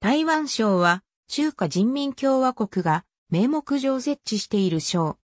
台湾省は中華人民共和国が名目上設置している省。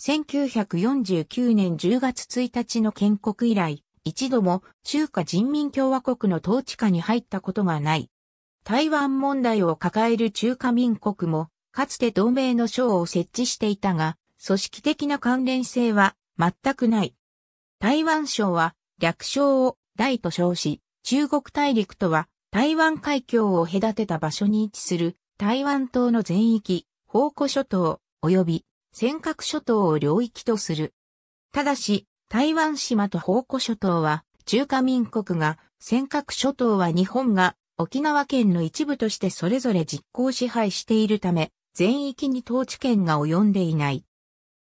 1949年10月1日の建国以来、一度も中華人民共和国の統治下に入ったことがない。台湾問題を抱える中華民国も、かつて同盟の省を設置していたが、組織的な関連性は全くない。台湾省は略称を大と称し、中国大陸とは台湾海峡を隔てた場所に位置する台湾島の全域、宝庫諸島、及び尖閣諸島を領域とする。ただし、台湾島と宝庫諸島は中華民国が、尖閣諸島は日本が沖縄県の一部としてそれぞれ実効支配しているため、全域に統治権が及んでいない。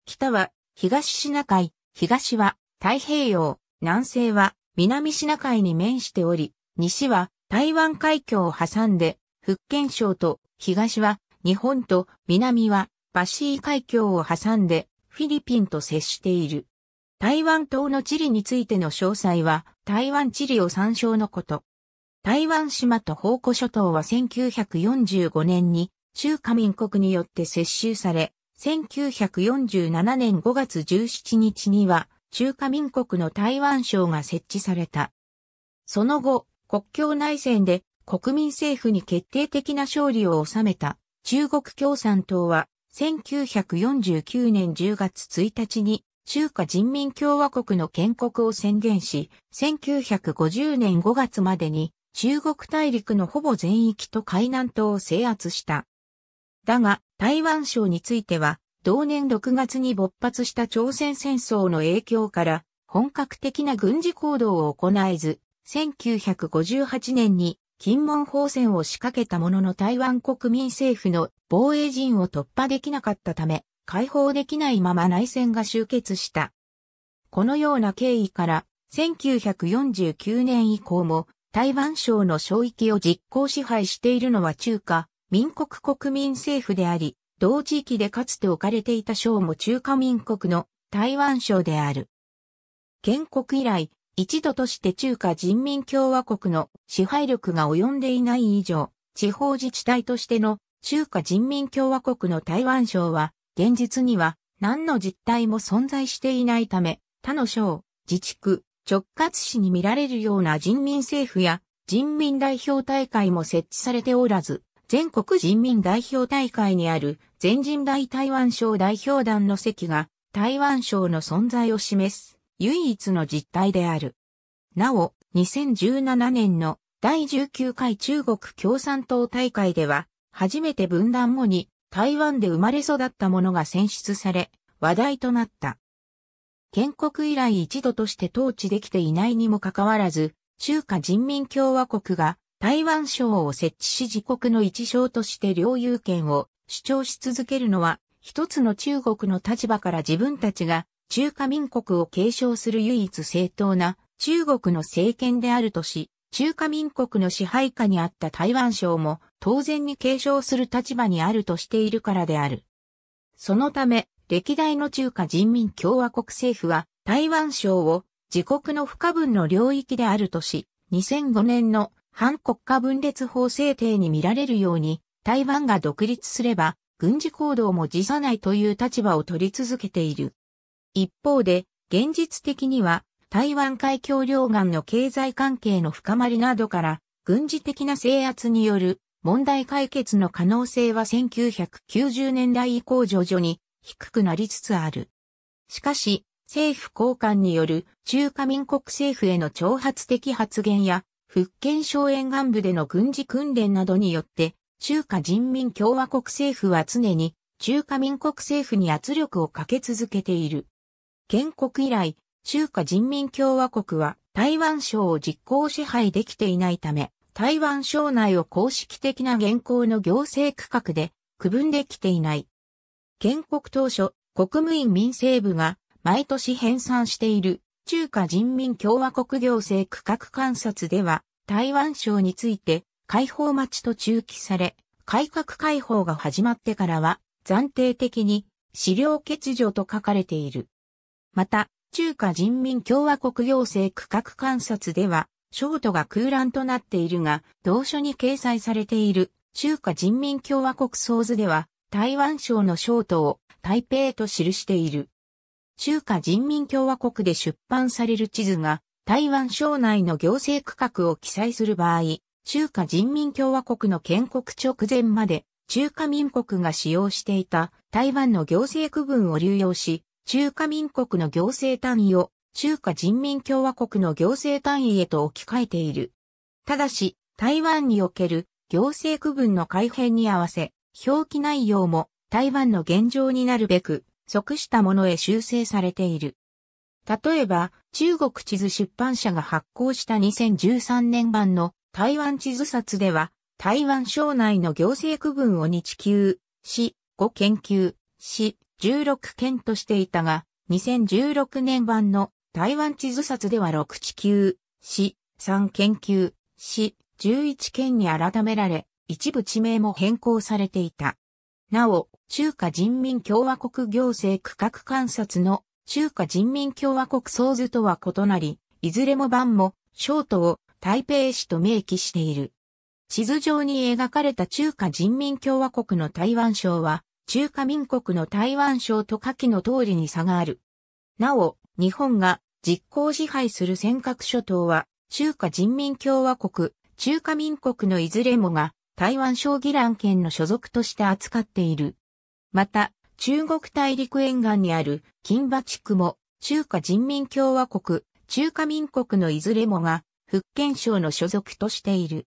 北は東シナ海、東は太平洋、南西は南シナ海に面しており、西は台湾海峡を挟んで、福建省と東は日本と南はバシー海峡を挟んでフィリピンと接している。台湾島の地理についての詳細は台湾地理を参照のこと。台湾島と宝庫諸島は1945年に中華民国によって接収され、1947年5月17日には中華民国の台湾省が設置された。その後、国境内戦で国民政府に決定的な勝利を収めた中国共産党は1949年10月1日に中華人民共和国の建国を宣言し、1950年5月までに中国大陸のほぼ全域と海南島を制圧した。だが、台湾省については、同年6月に勃発した朝鮮戦争の影響から、本格的な軍事行動を行えず、1958年に金門砲戦を仕掛けたものの台湾国民政府の防衛陣を突破できなかったため、解放できないまま内戦が終結した。このような経緯から、1949年以降も台湾省の省域を実行支配しているのは中華民国国民政府であり、同地域でかつて置かれていた省も中華民国の台湾省である。建国以来、一度として中華人民共和国の支配力が及んでいない以上、地方自治体としての中華人民共和国の台湾省は、現実には何の実態も存在していないため、他の省、自治区、直轄市に見られるような人民政府や人民代表大会も設置されておらず、全国人民代表大会にある全人代台湾省代表団の席が台湾省の存在を示す。唯一の実態である。なお、2017年の第19回中国共産党大会では、初めて分断後に台湾で生まれ育った者が選出され、話題となった。建国以来一度として統治できていないにもかかわらず、中華人民共和国が台湾省を設置し自国の一省として領有権を主張し続けるのは、一つの中国の立場から自分たちが中華民国を継承する唯一正当な中国の政権であるとし、中華民国の支配下にあった台湾省も当然に継承する立場にあるとしているからである。そのため、歴代の中華人民共和国政府は台湾省を自国の不可分の領域であるとし、2005年の反国家分裂法制定に見られるように、台湾が独立すれば軍事行動も辞さないという立場を取り続けている。一方で、現実的には、台湾海峡両岸の経済関係の深まりなどから、軍事的な制圧による問題解決の可能性は1990年代以降徐々に低くなりつつある。しかし、政府高官による中華民国政府への挑発的発言や、福建省沿岸部での軍事訓練などによって、中華人民共和国政府は常に中華民国政府に圧力をかけ続けている。建国以来、中華人民共和国は台湾省を実効支配できていないため、台湾省内を公式的な現行の行政区画で区分できていない。建国当初、国務院民政部が毎年編纂している中華人民共和国行政区画観察では、台湾省について解放待ちと中期され、改革開放が始まってからは暫定的に資料欠如と書かれている。また、中華人民共和国行政区画観察では、ショートが空欄となっているが、同書に掲載されている中華人民共和国総図では、台湾省のショートを台北と記している。中華人民共和国で出版される地図が、台湾省内の行政区画を記載する場合、中華人民共和国の建国直前まで、中華民国が使用していた台湾の行政区分を流用し、中華民国の行政単位を中華人民共和国の行政単位へと置き換えている。ただし、台湾における行政区分の改変に合わせ、表記内容も台湾の現状になるべく、即したものへ修正されている。例えば、中国地図出版社が発行した2013年版の台湾地図冊では、台湾省内の行政区分を日級、市、5研究、市、16県としていたが、2016年版の台湾地図冊では6地球、市、3研究、市、11県に改められ、一部地名も変更されていた。なお、中華人民共和国行政区画観察の中華人民共和国総図とは異なり、いずれも版も、省都を台北市と明記している。地図上に描かれた中華人民共和国の台湾省は、中華民国の台湾省と下記の通りに差がある。なお、日本が実効支配する尖閣諸島は、中華人民共和国、中華民国のいずれもが、台湾省議蘭権の所属として扱っている。また、中国大陸沿岸にある金馬地区も、中華人民共和国、中華民国のいずれもが、福建省の所属としている。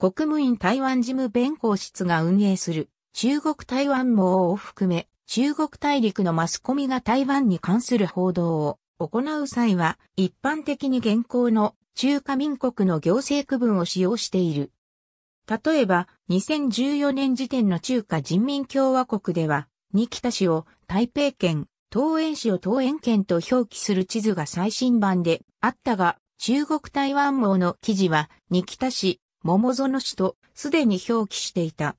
国務院台湾事務弁公室が運営する中国台湾網を含め、中国大陸のマスコミが台湾に関する報道を行う際は、一般的に現行の中華民国の行政区分を使用している。例えば、2014年時点の中華人民共和国では、二北市を台北県、東園市を東園県と表記する地図が最新版であったが、中国台湾網の記事は、二北市、桃園市とすでに表記していた。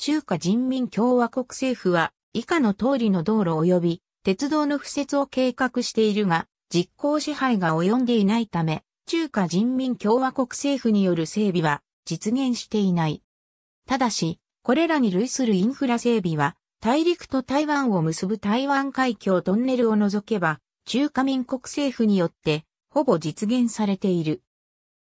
中華人民共和国政府は以下の通りの道路及び鉄道の敷設を計画しているが、実行支配が及んでいないため、中華人民共和国政府による整備は実現していない。ただし、これらに類するインフラ整備は、大陸と台湾を結ぶ台湾海峡トンネルを除けば、中華民国政府によって、ほぼ実現されている。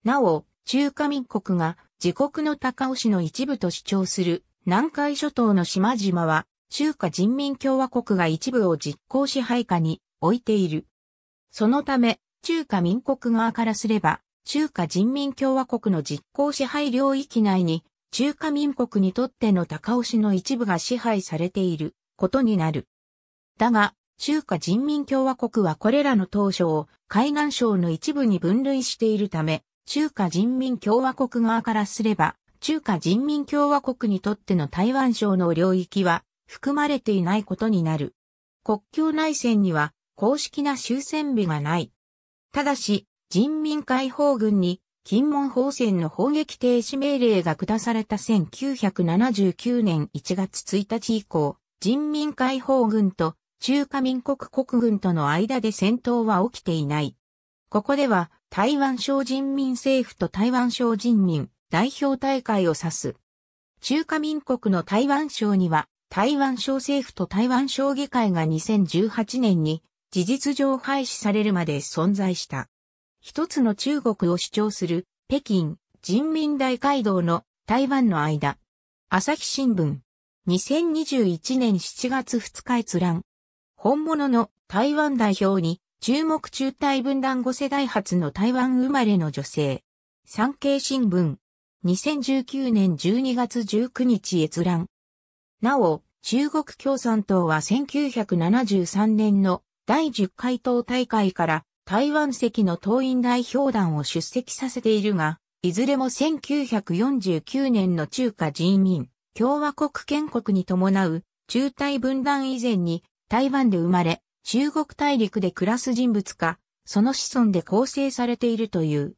なお、中華民国が自国の高尾市の一部と主張する南海諸島の島々は、中華人民共和国が一部を実行支配下に置いている。そのため、中華民国側からすれば、中華人民共和国の実行支配領域内に、中華民国にとっての高押市の一部が支配されていることになる。だが、中華人民共和国はこれらの当初を海岸省の一部に分類しているため、中華人民共和国側からすれば、中華人民共和国にとっての台湾省の領域は含まれていないことになる。国境内戦には公式な終戦日がない。ただし、人民解放軍に金門砲戦の砲撃停止命令が下された1979年1月1日以降、人民解放軍と中華民国国軍との間で戦闘は起きていない。ここでは台湾省人民政府と台湾省人民代表大会を指す。中華民国の台湾省には、台湾省政府と台湾省議会が2018年に事実上廃止されるまで存在した。一つの中国を主張する北京人民大会堂の台湾の間。朝日新聞。2021年7月2日閲覧。本物の台湾代表に注目中台分断後世代初の台湾生まれの女性。産経新聞。2019年12月19日閲覧。なお、中国共産党は1973年の第10回党大会から台湾籍の党員代表団を出席させているが、いずれも1949年の中華人民共和国建国に伴う中台分断以前に台湾で生まれ、中国大陸で暮らす人物か、その子孫で構成されているという。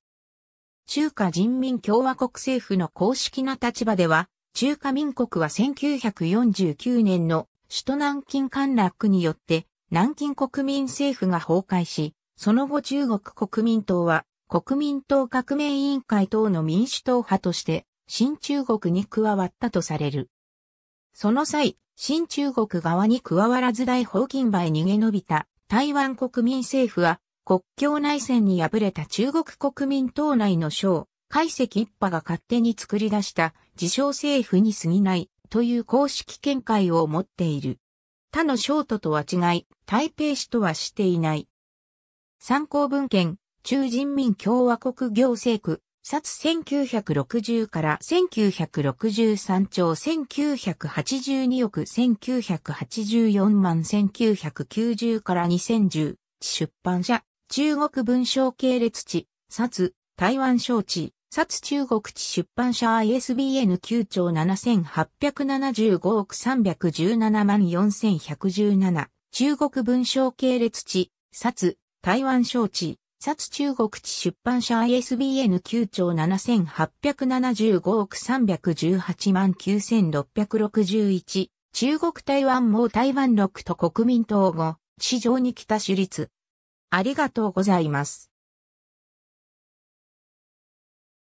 中華人民共和国政府の公式な立場では、中華民国は1949年の首都南京陥落によって南京国民政府が崩壊し、その後中国国民党は国民党革命委員会等の民主党派として新中国に加わったとされる。その際、新中国側に加わらず大宝金梅逃げ延びた台湾国民政府は国境内戦に敗れた中国国民党内の省、海石一派が勝手に作り出した自称政府に過ぎないという公式見解を持っている。他の省都とは違い、台北市とはしていない。参考文献、中人民共和国行政区、札1960から1963兆1982億1984万1990から2010、出版社、中国文章系列地、札、台湾招致、札中国地出版社 ISBN 9兆7875億317万4117。中国文章系列地、札、台湾招致、札中国地出版社 ISBN 9兆7875億318万9661。中国台湾も台湾6都国民統合、市場にた主立。ありがとうございます。